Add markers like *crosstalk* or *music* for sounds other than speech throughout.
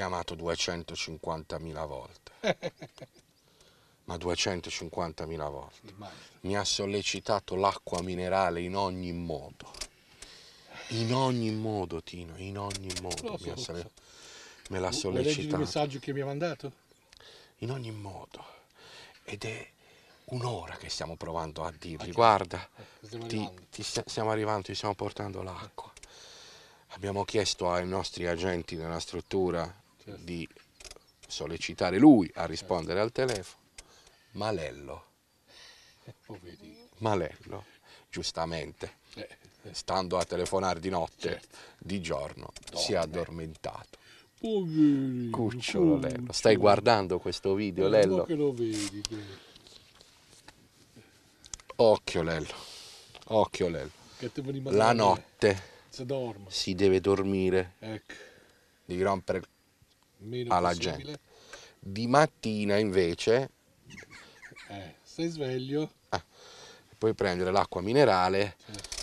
chiamato 250.000 volte. *laughs* Ma 250.000 volte. Mi ha sollecitato l'acqua minerale in ogni modo. In ogni modo, Tino, in ogni modo. So, so. Me l'ha sollecitato. il messaggio che mi ha mandato? In ogni modo. Ed è un'ora che stiamo provando a dirgli, guarda, stiamo ti, ti stiamo arrivando, ti stiamo portando l'acqua. Abbiamo chiesto ai nostri agenti della struttura Certo. di sollecitare lui a rispondere al telefono, Malello. Oh, Malello, giustamente, eh, eh. stando a telefonare di notte, certo. di giorno, si è addormentato. Poverino, Cucciolo Lello, stai guardando questo video eh, Lello? Che lo vedi, Occhio Lello, occhio Lello. La notte si deve dormire, ecco. devi rompere il Meno alla possibile. gente. Di mattina invece... Eh, sei sveglio. Ah, puoi prendere l'acqua minerale. Certo.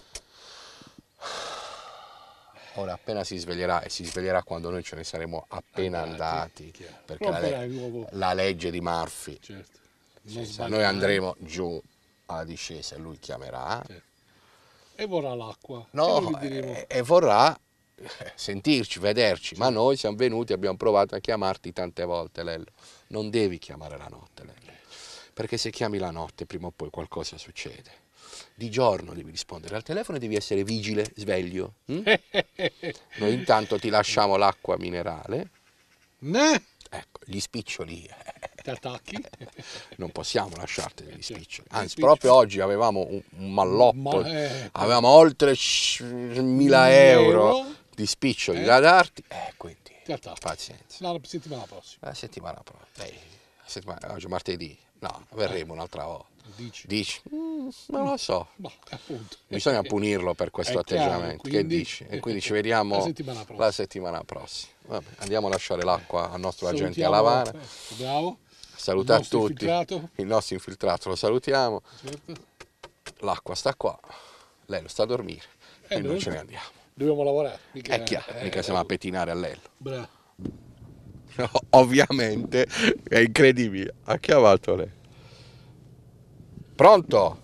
Ora appena si sveglierà e si sveglierà quando noi ce ne saremo appena andati, andati perché la, le- la, legge di Murphy. Certo. Cioè, noi andremo giù alla discesa e lui chiamerà. Certo. E vorrà l'acqua. No, e, e vorrà sentirci, vederci, ma noi siamo venuti, abbiamo provato a chiamarti tante volte Lello, non devi chiamare la notte Lello, perché se chiami la notte prima o poi qualcosa succede. Di giorno devi rispondere al telefono e devi essere vigile, sveglio. Hm? *laughs* Noi intanto ti lasciamo l'acqua minerale. Ne? Ecco, gli spiccioli. *laughs* Ti attacchi? Non possiamo lasciarti degli spiccioli. Anzi, proprio oggi avevamo un, un malloppo. Ma è... Eh. Avevamo oltre 1000 euro di spiccioli eh. da darti, eh, quindi pazienza. La settimana prossima. La settimana prossima. Beh, la settimana, oggi martedì. No, verremo eh. un'altra volta. Dici? dici? Mm, mm non lo so. Bah, Bisogna punirlo per questo atteggiamento. Chiaro, quindi... Che dici? E quindi ci vediamo la settimana prossima. La settimana prossima. Vabbè, andiamo a lasciare l'acqua al nostro Salutiamo, agente a Lavana. Eh, bravo. Saluta a tutti. Infiltrato. Il nostro infiltrato lo salutiamo. Certo. L'acqua sta qua. Lei lo sta a dormire. Eh, e noi ce ne andiamo dobbiamo lavorare. Mica, è chiaro, eh, mica eh, siamo a pettinare all'ello. Bravo. *laughs* No, ovviamente è incredibile. Ha chiamato lei. Pronto?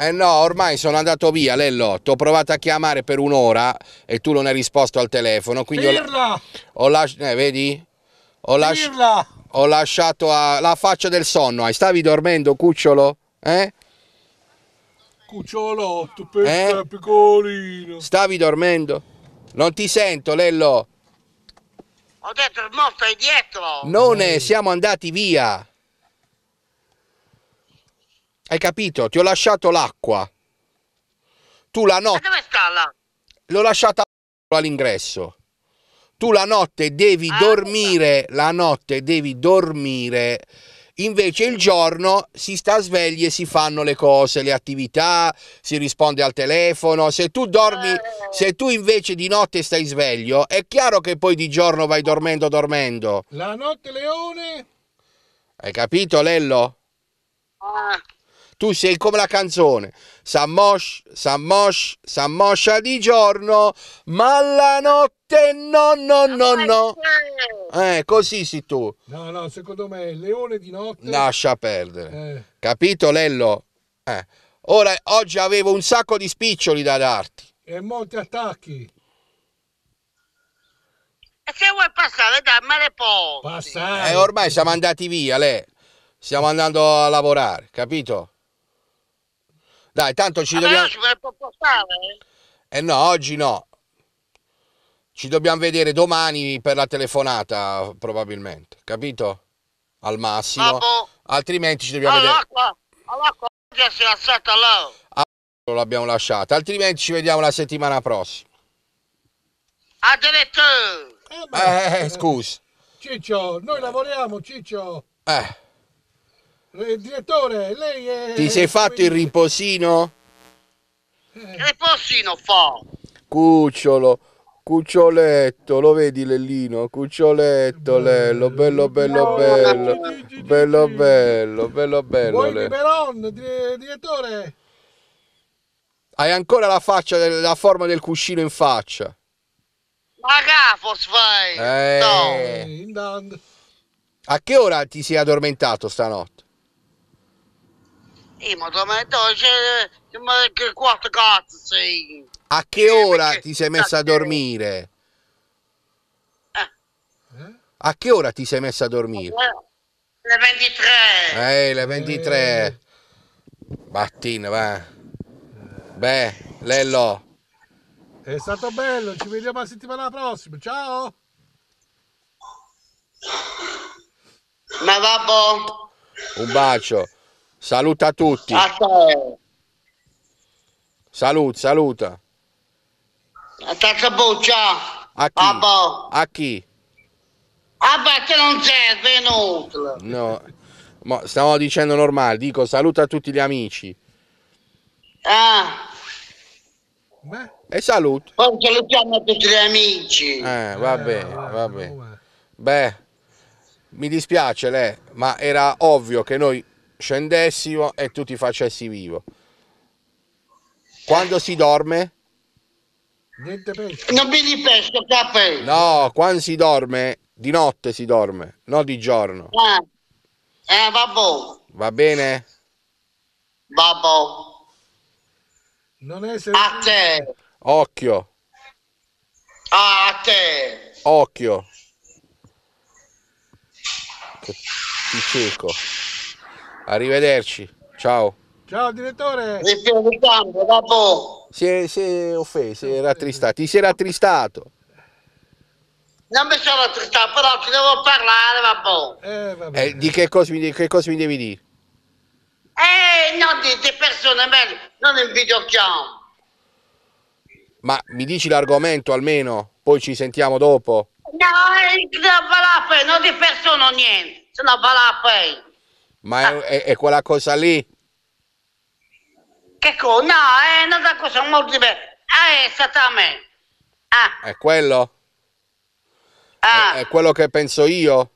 Eh no, ormai sono andato via, Lello. Ti ho provato a chiamare per un'ora e tu non hai risposto al telefono. Quindi Ho, ho lasciato. Eh, vedi? Ho, lasci... ho lasciato a... la faccia del sonno. Stavi dormendo, cucciolo? Eh? Cucciolotto, pezzo eh? piccolino. Stavi dormendo? Non ti sento, Lello. Ho detto, mo stai dietro. Non mm. siamo andati via. Hai capito? Ti ho lasciato l'acqua. Tu la notte... Ma dove sta là? L'ho lasciata all'ingresso. Tu la notte devi ah, dormire, la notte devi dormire invece il giorno si sta svegli e si fanno le cose, le attività, si risponde al telefono, se tu dormi, eh. se tu invece di notte stai sveglio, è chiaro che poi di giorno vai dormendo dormendo. La notte leone. Hai capito Lello? Ah. Tu sei come la canzone, Samosh, Samosh, Sammosha di giorno, ma la notte no, no, no, no. Eh, così si tu. No, no, secondo me il leone di notte. Lascia perdere. Eh. Capito, Lello? Eh. Ora, oggi avevo un sacco di spiccioli da darti. E molti attacchi. E se vuoi passare, dammele poi. Passare. Eh, ormai siamo andati via, lei. Stiamo andando a lavorare, capito? Dai, tanto ci Vabbè, dobbiamo... Ci eh? eh no, oggi no. Ci dobbiamo vedere domani per la telefonata, probabilmente, capito? Al massimo. Babbo. Altrimenti ci dobbiamo vedere... All'acqua, all'acqua si è alzata là. Ah, l'abbiamo lasciata, altrimenti ci vediamo la settimana prossima. Addirittura. Eh, eh, eh, scusa. Ciccio, noi lavoriamo, Ciccio. Eh. Eh, direttore, lei è... Ti sei fatto il riposino? Che Riposino fa! Cucciolo, cuccioletto, lo vedi Lellino? Cuccioletto, Lello, bello bello bello, bello, bello, bello, bello, bello. Vuoi Biberon, direttore? Hai ancora la faccia, la forma del cuscino in faccia. Magà, fosfai! Eh. No. Eh, A che ora ti sei addormentato stanotte? Eh, ma dolce, ma che quattro cazzo sei? Eh, eh. A che ora ti sei messa a dormire? A che ora ti sei messa a dormire? Le 23. Ehi, le 23. Battina, eh. va. Beh, Lello. È stato bello, ci vediamo la settimana prossima. Ciao. Ma vabbò. Un bacio. Saluta tutti. Salut, saluta. A chi? A chi? Vabbè ah, che non serve, inutile. No, ma stavo dicendo normale, dico saluta tutti gli amici. Ah. Beh. E saluto. Poi salutiamo tutti gli amici. Eh, va bene, va bene. Beh, mi dispiace lei, ma era ovvio che noi scendessimo e tu ti facessi vivo. Quando si dorme? Niente pesce. Non mi ripeto, capo. No, quando si dorme, di notte si dorme, non di giorno. Ah, eh, vabbò. Va bene? Vabbò. Non essere... A te. Occhio. Ah, a te. Occhio. Che ti cieco. Arrivederci. Ciao. Ciao direttore. Si è, si è offeso, si è rattristato. Ti sei rattristato. Non mi sono rattristato, però ti devo parlare, vabbè. Eh, vabbè. Eh, di, che cosa, che cosa mi devi dire? Eh, no, di, di persone belle, non in videogioco. Ma mi dici l'argomento almeno, poi ci sentiamo dopo. No, eh, non di persone niente, se no va là poi. Ma ah. è, è, quella cosa lì? Che cosa? No, è una cosa molto bella. Ah, è stata a me. Ah. È quello? Ah. È, è, quello che penso io?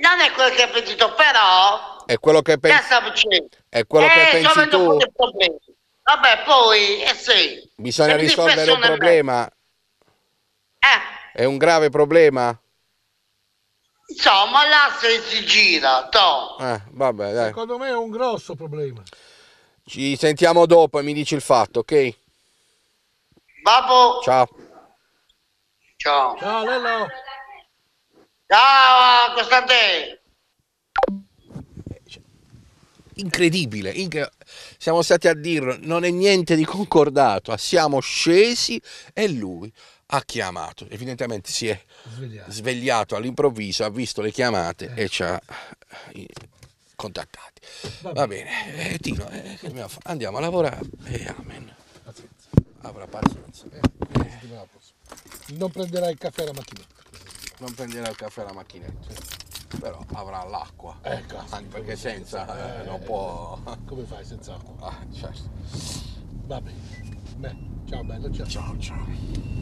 Non è quello che ho pensato, però... È quello che penso... È quello eh, che pensi tu? Vabbè, poi, eh sì. Bisogna risolvere un problema. Eh. È un grave problema? Insomma, l'asse si gira, Eh, vabbè, dai. Secondo me è un grosso problema. Ci sentiamo dopo e mi dici il fatto, ok? Babbo. Ciao. Ciao. Ciao Lello. Ciao Costante. Incredibile, incredibile, siamo stati a dirlo, non è niente di concordato, siamo scesi e lui ha chiamato, evidentemente si è svegliato, svegliato all'improvviso, ha visto le chiamate eh. e ci ha eh, contattati. Va, Va bene, Eh, Tino, eh, andiamo a lavorare e eh, amen. Pazienza. Avrà pazienza. Eh, non prenderà il caffè alla macchinetta. Non prenderà il caffè alla macchinetta però avrà l'acqua ecco, eh, anche perché senza, senza eh, eh, non può come fai senza acqua ah, certo va bene Beh, ciao bello ciao ciao ciao